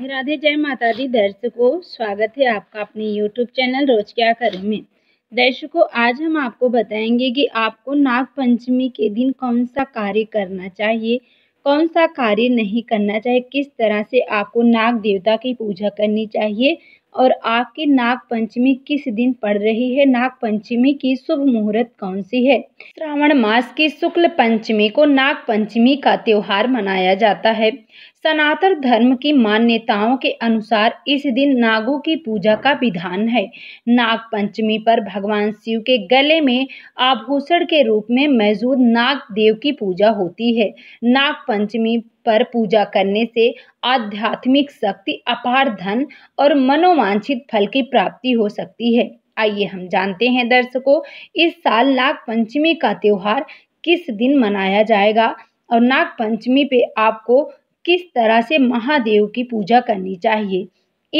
राधे राधे जय माता दी दर्शकों स्वागत है आपका अपने YouTube चैनल रोज क्या करें में दर्शकों आज हम आपको बताएंगे कि आपको नाग पंचमी के दिन कौन सा कार्य करना चाहिए कौन सा कार्य नहीं करना चाहिए किस तरह से आपको नाग देवता की पूजा करनी चाहिए और आपकी नाग पंचमी किस दिन पड़ रही है नाग पंचमी की शुभ मुहूर्त कौन सी है श्रावण मास की शुक्ल पंचमी को नाग पंचमी का त्योहार मनाया जाता है सनातन धर्म की मान्यताओं के अनुसार इस दिन नागों की पूजा का विधान है नाग पंचमी पर भगवान शिव के गले में आभूषण के रूप में मौजूद नाग देव की पूजा होती है नाग पंचमी पर पूजा करने से आध्यात्मिक शक्ति अपार धन और मनोवांछित फल की प्राप्ति हो सकती है आइए हम जानते हैं दर्शकों इस साल नाग पंचमी का त्यौहार किस दिन मनाया जाएगा और नाग पंचमी पे आपको किस तरह से महादेव की पूजा करनी चाहिए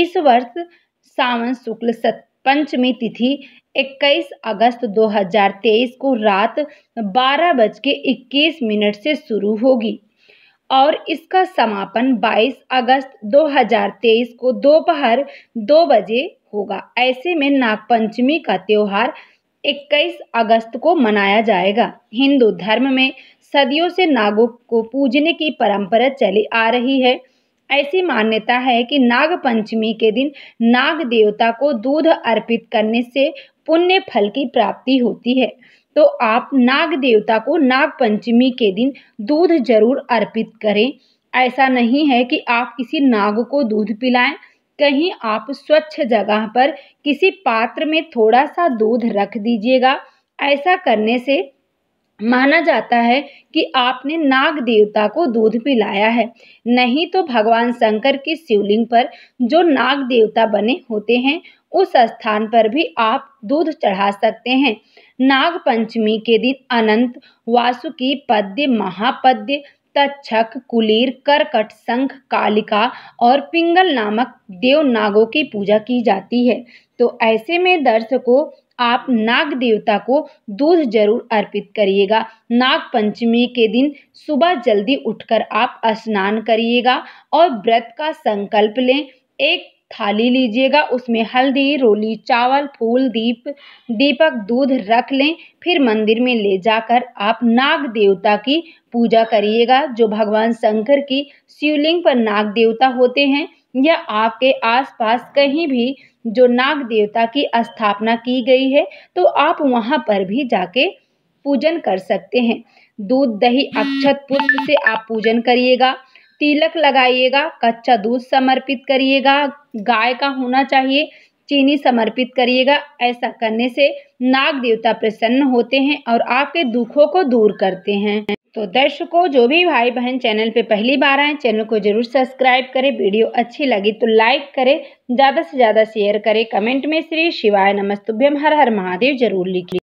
इस वर्ष सावन शुक्ल पंचमी तिथि 21 अगस्त 2023 को रात बारह बज के इक्कीस मिनट से शुरू होगी और इसका समापन 22 अगस्त 2023 को दोपहर दो, दो बजे होगा ऐसे में नागपंचमी का त्यौहार 21 अगस्त को मनाया जाएगा हिंदू धर्म में सदियों से नागों को पूजने की परंपरा चली आ रही है ऐसी मान्यता है कि नाग पंचमी के दिन नाग देवता को दूध अर्पित करने से पुण्य फल की प्राप्ति होती है तो आप नाग देवता को नाग पंचमी के दिन दूध जरूर अर्पित करें ऐसा नहीं है कि आप किसी नाग को दूध पिलाएं कहीं आप स्वच्छ जगह पर किसी पात्र में थोड़ा सा दूध रख दीजिएगा ऐसा करने से माना जाता है कि आपने नाग देवता को दूध पिलाया है नहीं तो भगवान शंकर के शिवलिंग पर जो नाग देवता बने होते हैं उस स्थान पर भी आप दूध चढ़ा सकते हैं नाग पंचमी के दिन अनंत वासुकी पद्य महापद्य तक्षक कुलीर करकट संख कालिका और पिंगल नामक देव नागों की पूजा की जाती है तो ऐसे में दर्शकों आप नाग देवता को दूध जरूर अर्पित करिएगा नाग पंचमी के दिन सुबह जल्दी उठकर आप स्नान करिएगा और व्रत का संकल्प लें एक थाली लीजिएगा उसमें हल्दी रोली चावल फूल दीप दीपक दूध रख लें फिर मंदिर में ले जाकर आप नाग देवता की पूजा करिएगा जो भगवान शंकर की शिवलिंग पर नाग देवता होते हैं या आपके आसपास कहीं भी जो नाग देवता की स्थापना की गई है तो आप वहाँ पर भी जाके पूजन कर सकते हैं दूध दही अक्षत पुष्प से आप पूजन करिएगा तिलक लगाइएगा कच्चा दूध समर्पित करिएगा गाय का होना चाहिए चीनी समर्पित करिएगा ऐसा करने से नाग देवता प्रसन्न होते हैं और आपके दुखों को दूर करते हैं तो दर्शकों जो भी भाई बहन चैनल पे पहली बार आए चैनल को जरूर सब्सक्राइब करें वीडियो अच्छी लगी तो लाइक करें ज़्यादा से ज़्यादा शेयर करें कमेंट में श्री शिवाय नमस्तुभ्यम हर हर महादेव जरूर लिख